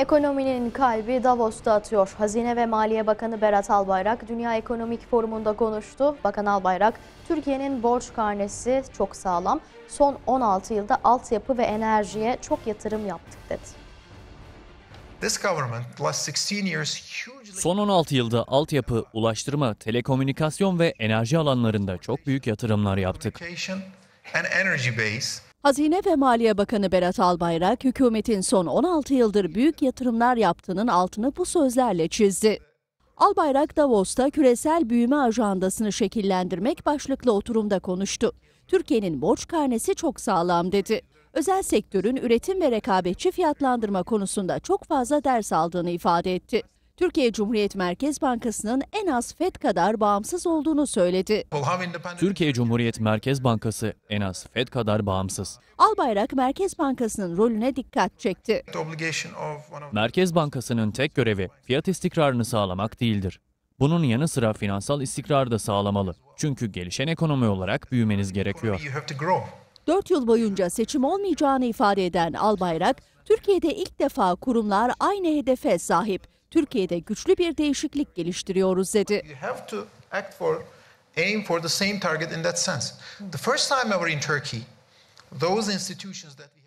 Ekonominin kalbi Davos'ta atıyor. Hazine ve Maliye Bakanı Berat Albayrak Dünya Ekonomik Forumu'nda konuştu. Bakan Albayrak, Türkiye'nin borç karnesi çok sağlam. Son 16 yılda altyapı ve enerjiye çok yatırım yaptık dedi. Son 16 yılda altyapı, ulaştırma, telekomünikasyon ve enerji alanlarında çok büyük yatırımlar yaptık. Hazine ve Maliye Bakanı Berat Albayrak, hükümetin son 16 yıldır büyük yatırımlar yaptığının altını bu sözlerle çizdi. Albayrak Davos'ta küresel büyüme ajandasını şekillendirmek başlıklı oturumda konuştu. Türkiye'nin borç karnesi çok sağlam dedi. Özel sektörün üretim ve rekabetçi fiyatlandırma konusunda çok fazla ders aldığını ifade etti. Türkiye Cumhuriyet Merkez Bankası'nın en az FED kadar bağımsız olduğunu söyledi. Türkiye Cumhuriyet Merkez Bankası en az FED kadar bağımsız. Albayrak Merkez Bankası'nın rolüne dikkat çekti. Merkez Bankası'nın tek görevi fiyat istikrarını sağlamak değildir. Bunun yanı sıra finansal istikrar da sağlamalı. Çünkü gelişen ekonomi olarak büyümeniz gerekiyor. 4 yıl boyunca seçim olmayacağını ifade eden Albayrak, Türkiye'de ilk defa kurumlar aynı hedefe sahip. Türkiye'de güçlü bir değişiklik geliştiriyoruz dedi. aim for the same target in that sense. The first time ever in Turkey, those institutions that